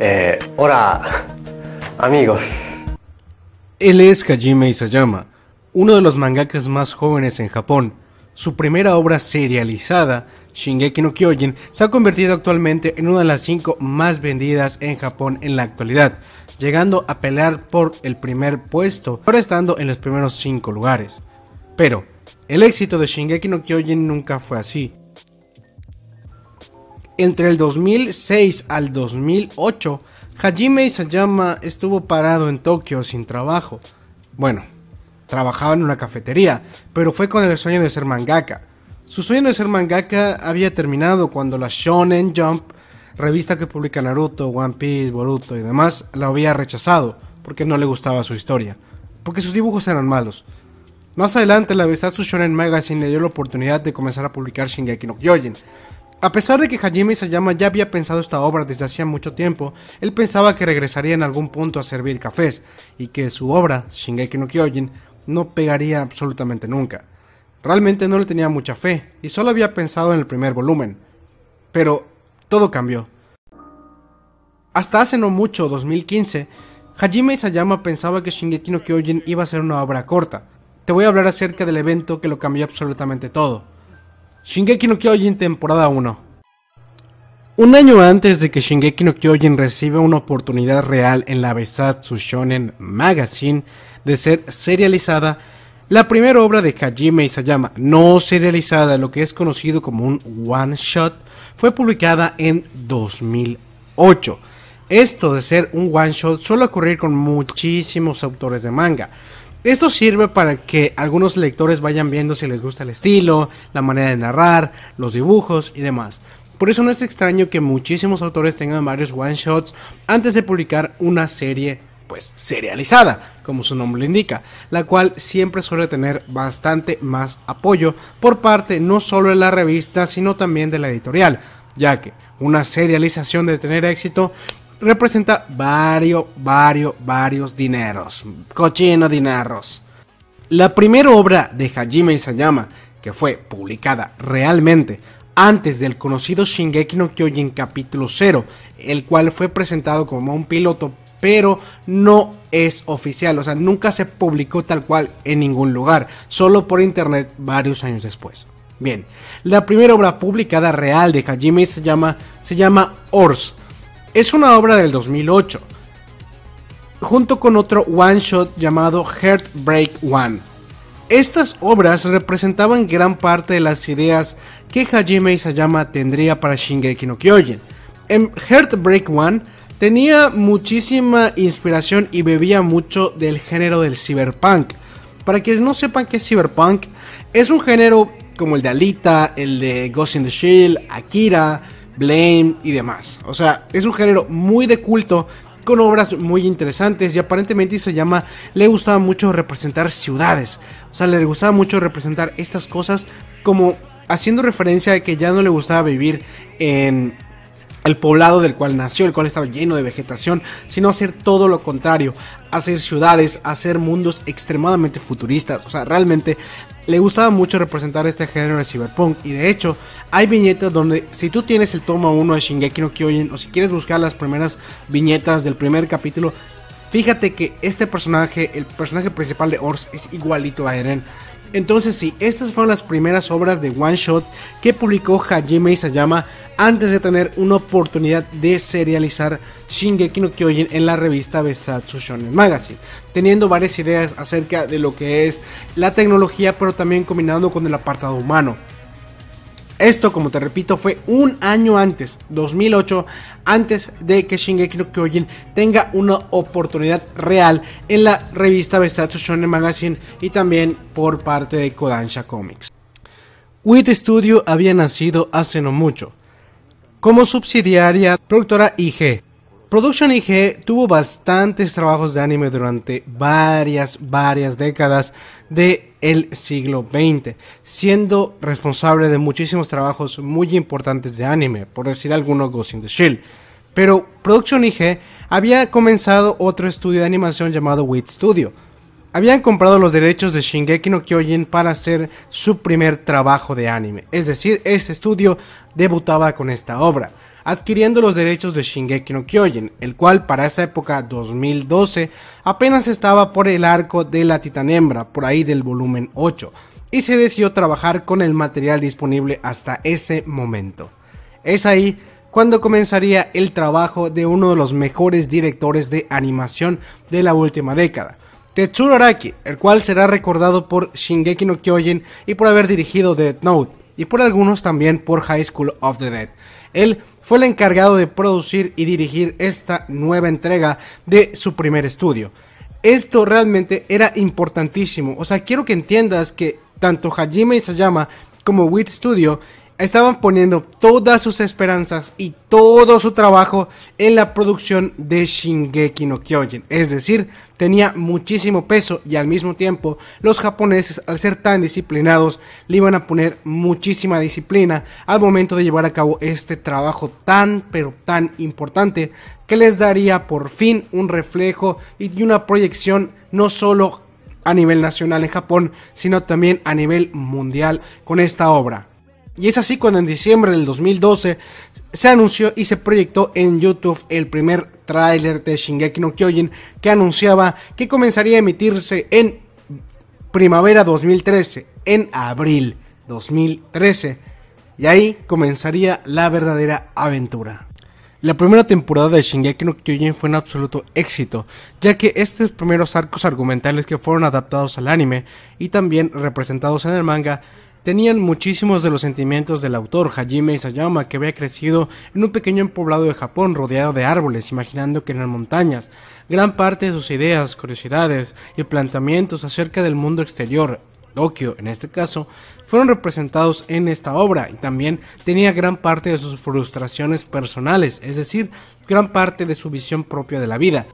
Eh, hola, amigos. Él es Hajime Isayama, uno de los mangakas más jóvenes en Japón. Su primera obra serializada, Shingeki no Kyojin, se ha convertido actualmente en una de las cinco más vendidas en Japón en la actualidad, llegando a pelear por el primer puesto, ahora estando en los primeros cinco lugares. Pero, el éxito de Shingeki no Kyojin nunca fue así. Entre el 2006 al 2008, Hajime Isayama estuvo parado en Tokio sin trabajo. Bueno, trabajaba en una cafetería, pero fue con el sueño de ser mangaka. Su sueño de ser mangaka había terminado cuando la Shonen Jump, revista que publica Naruto, One Piece, Boruto y demás, la había rechazado porque no le gustaba su historia, porque sus dibujos eran malos. Más adelante, la su Shonen Magazine le dio la oportunidad de comenzar a publicar Shingeki no Kyojin, a pesar de que Hajime Isayama ya había pensado esta obra desde hacía mucho tiempo, él pensaba que regresaría en algún punto a servir cafés y que su obra, Shingeki no Kyojin, no pegaría absolutamente nunca. Realmente no le tenía mucha fe y solo había pensado en el primer volumen. Pero todo cambió. Hasta hace no mucho, 2015, Hajime Isayama pensaba que Shingeki no Kyojin iba a ser una obra corta. Te voy a hablar acerca del evento que lo cambió absolutamente todo. Shingeki no Kyojin temporada 1. Un año antes de que Shingeki no Kyojin reciba una oportunidad real en la Besatsu Shonen Magazine de ser serializada, la primera obra de Hajime Isayama, no serializada, lo que es conocido como un one shot, fue publicada en 2008. Esto de ser un one shot suele ocurrir con muchísimos autores de manga. Esto sirve para que algunos lectores vayan viendo si les gusta el estilo, la manera de narrar, los dibujos y demás. Por eso no es extraño que muchísimos autores tengan varios one-shots antes de publicar una serie pues serializada, como su nombre lo indica, la cual siempre suele tener bastante más apoyo por parte no solo de la revista, sino también de la editorial, ya que una serialización de tener éxito representa varios, varios, varios dineros, cochino dineros. La primera obra de Hajime Isayama, que fue publicada realmente antes del conocido Shingeki no Kyojin capítulo 0, el cual fue presentado como un piloto, pero no es oficial, o sea, nunca se publicó tal cual en ningún lugar, solo por internet varios años después. Bien, la primera obra publicada real de Hajime Isayama se llama Ors, es una obra del 2008, junto con otro one-shot llamado Heartbreak One. Estas obras representaban gran parte de las ideas que Hajime Isayama tendría para Shingeki no Kyojin. En Heartbreak One tenía muchísima inspiración y bebía mucho del género del cyberpunk. Para quienes no sepan que es cyberpunk, es un género como el de Alita, el de Ghost in the Shield, Akira, Blame y demás. O sea, es un género muy de culto, con obras muy interesantes y aparentemente se llama le gustaba mucho representar ciudades. O sea, le gustaba mucho representar estas cosas como haciendo referencia a que ya no le gustaba vivir en el poblado del cual nació, el cual estaba lleno de vegetación, sino hacer todo lo contrario, hacer ciudades, hacer mundos extremadamente futuristas. O sea, realmente le gustaba mucho representar este género de cyberpunk. Y de hecho, hay viñetas donde si tú tienes el toma 1 de Shingeki no Kyojin o si quieres buscar las primeras viñetas del primer capítulo, fíjate que este personaje, el personaje principal de Ors, es igualito a Eren. Entonces sí, estas fueron las primeras obras de One Shot que publicó Hajime Isayama antes de tener una oportunidad de serializar Shingeki no Kyojin en la revista Besatsu Shonen Magazine, teniendo varias ideas acerca de lo que es la tecnología pero también combinando con el apartado humano. Esto, como te repito, fue un año antes, 2008, antes de que Shingeki no Kyojin tenga una oportunidad real en la revista Besatsu Shonen Magazine y también por parte de Kodansha Comics. WIT Studio había nacido hace no mucho, como subsidiaria productora IG. Production IG tuvo bastantes trabajos de anime durante varias, varias décadas de el siglo XX, siendo responsable de muchísimos trabajos muy importantes de anime, por decir algunos Ghost in the Shell. Pero Production IG había comenzado otro estudio de animación llamado Wit Studio. Habían comprado los derechos de Shingeki no Kyojin para hacer su primer trabajo de anime, es decir, este estudio debutaba con esta obra adquiriendo los derechos de Shingeki no Kyojin, el cual para esa época 2012 apenas estaba por el arco de la Titanembra, por ahí del volumen 8, y se decidió trabajar con el material disponible hasta ese momento. Es ahí cuando comenzaría el trabajo de uno de los mejores directores de animación de la última década, Tetsuro Araki, el cual será recordado por Shingeki no Kyojin y por haber dirigido Death Note, y por algunos también por High School of the Dead. Él fue el encargado de producir y dirigir esta nueva entrega de su primer estudio. Esto realmente era importantísimo, o sea, quiero que entiendas que tanto Hajime Isayama como Wit Studio estaban poniendo todas sus esperanzas y todo su trabajo en la producción de Shingeki no Kyojin. Es decir, tenía muchísimo peso y al mismo tiempo los japoneses al ser tan disciplinados le iban a poner muchísima disciplina al momento de llevar a cabo este trabajo tan pero tan importante que les daría por fin un reflejo y una proyección no solo a nivel nacional en Japón, sino también a nivel mundial con esta obra. Y es así cuando en diciembre del 2012 se anunció y se proyectó en YouTube el primer tráiler de Shingeki no Kyojin que anunciaba que comenzaría a emitirse en primavera 2013, en abril 2013. Y ahí comenzaría la verdadera aventura. La primera temporada de Shingeki no Kyojin fue un absoluto éxito, ya que estos primeros arcos argumentales que fueron adaptados al anime y también representados en el manga tenían muchísimos de los sentimientos del autor Hajime Isayama, que había crecido en un pequeño empoblado de Japón rodeado de árboles, imaginando que eran montañas. Gran parte de sus ideas, curiosidades y planteamientos acerca del mundo exterior, Tokio en este caso, fueron representados en esta obra y también tenía gran parte de sus frustraciones personales, es decir, gran parte de su visión propia de la vida.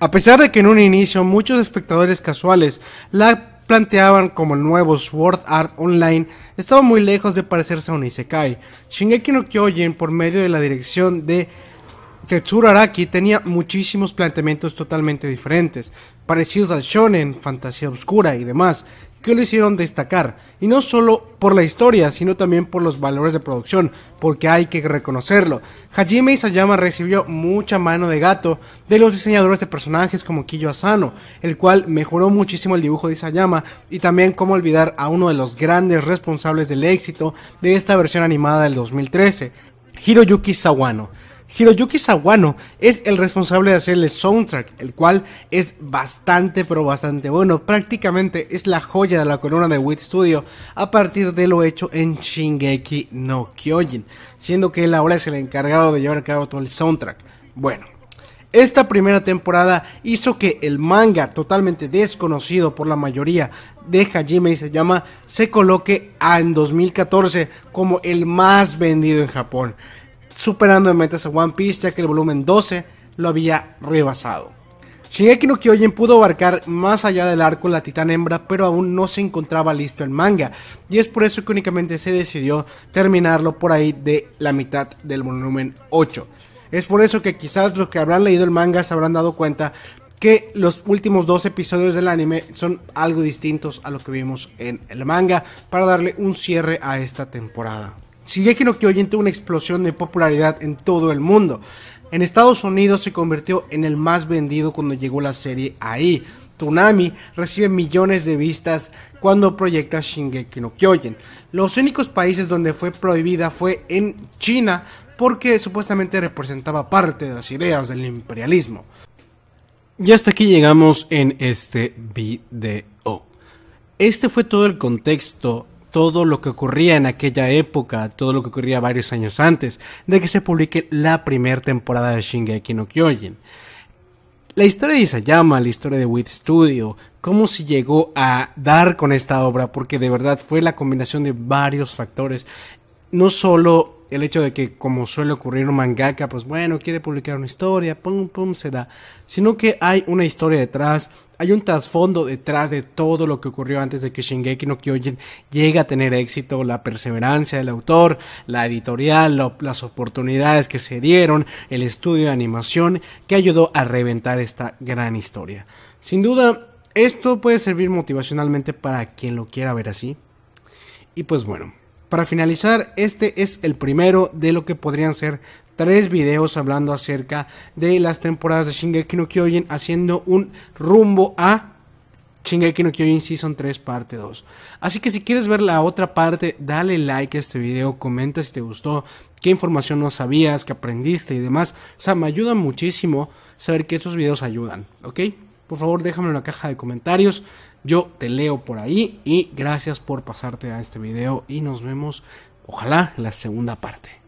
A pesar de que en un inicio muchos espectadores casuales la planteaban como el nuevo Sword Art Online estaba muy lejos de parecerse a un Isekai. Shingeki no Kyojin, por medio de la dirección de Tetsuro Araki, tenía muchísimos planteamientos totalmente diferentes, parecidos al shonen, fantasía oscura y demás que lo hicieron destacar, y no solo por la historia, sino también por los valores de producción, porque hay que reconocerlo. Hajime Isayama recibió mucha mano de gato de los diseñadores de personajes como Kiyo Asano, el cual mejoró muchísimo el dibujo de Isayama, y también cómo olvidar a uno de los grandes responsables del éxito de esta versión animada del 2013, Hiroyuki Sawano. Hiroyuki Sawano es el responsable de hacer el soundtrack, el cual es bastante pero bastante bueno, prácticamente es la joya de la corona de Wit Studio a partir de lo hecho en Shingeki no Kyojin, siendo que él ahora es el encargado de llevar a cabo todo el soundtrack. Bueno, esta primera temporada hizo que el manga, totalmente desconocido por la mayoría de Hajime y se llama, se coloque en 2014 como el más vendido en Japón superando en metas a One Piece ya que el volumen 12 lo había rebasado. Shingeki no Kyojin pudo abarcar más allá del arco La Titán Hembra, pero aún no se encontraba listo el manga, y es por eso que únicamente se decidió terminarlo por ahí de la mitad del volumen 8. Es por eso que quizás los que habrán leído el manga se habrán dado cuenta que los últimos dos episodios del anime son algo distintos a lo que vimos en el manga para darle un cierre a esta temporada. Shingeki no Kyojin tuvo una explosión de popularidad en todo el mundo. En Estados Unidos se convirtió en el más vendido cuando llegó la serie ahí. Tsunami recibe millones de vistas cuando proyecta Shingeki no Kyojin. Los únicos países donde fue prohibida fue en China porque supuestamente representaba parte de las ideas del imperialismo. Y hasta aquí llegamos en este video. Este fue todo el contexto todo lo que ocurría en aquella época, todo lo que ocurría varios años antes de que se publique la primera temporada de Shingeki no Kyojin. La historia de Isayama, la historia de Wit Studio, cómo se llegó a dar con esta obra, porque de verdad fue la combinación de varios factores, no solo el hecho de que, como suele ocurrir un mangaka, pues bueno, quiere publicar una historia, pum, pum, se da. Sino que hay una historia detrás, hay un trasfondo detrás de todo lo que ocurrió antes de que Shingeki no Kyojin llegue a tener éxito, la perseverancia del autor, la editorial, las oportunidades que se dieron, el estudio de animación que ayudó a reventar esta gran historia. Sin duda, esto puede servir motivacionalmente para quien lo quiera ver así. Y pues bueno, para finalizar, este es el primero de lo que podrían ser tres videos hablando acerca de las temporadas de Shingeki no Kyojin haciendo un rumbo a Shingeki no Kyojin Season 3 parte 2. Así que si quieres ver la otra parte, dale like a este video, comenta si te gustó, qué información no sabías, qué aprendiste y demás. O sea, me ayuda muchísimo saber que estos videos ayudan, ¿ok? por favor déjame en la caja de comentarios. Yo te leo por ahí y gracias por pasarte a este video y nos vemos ojalá la segunda parte.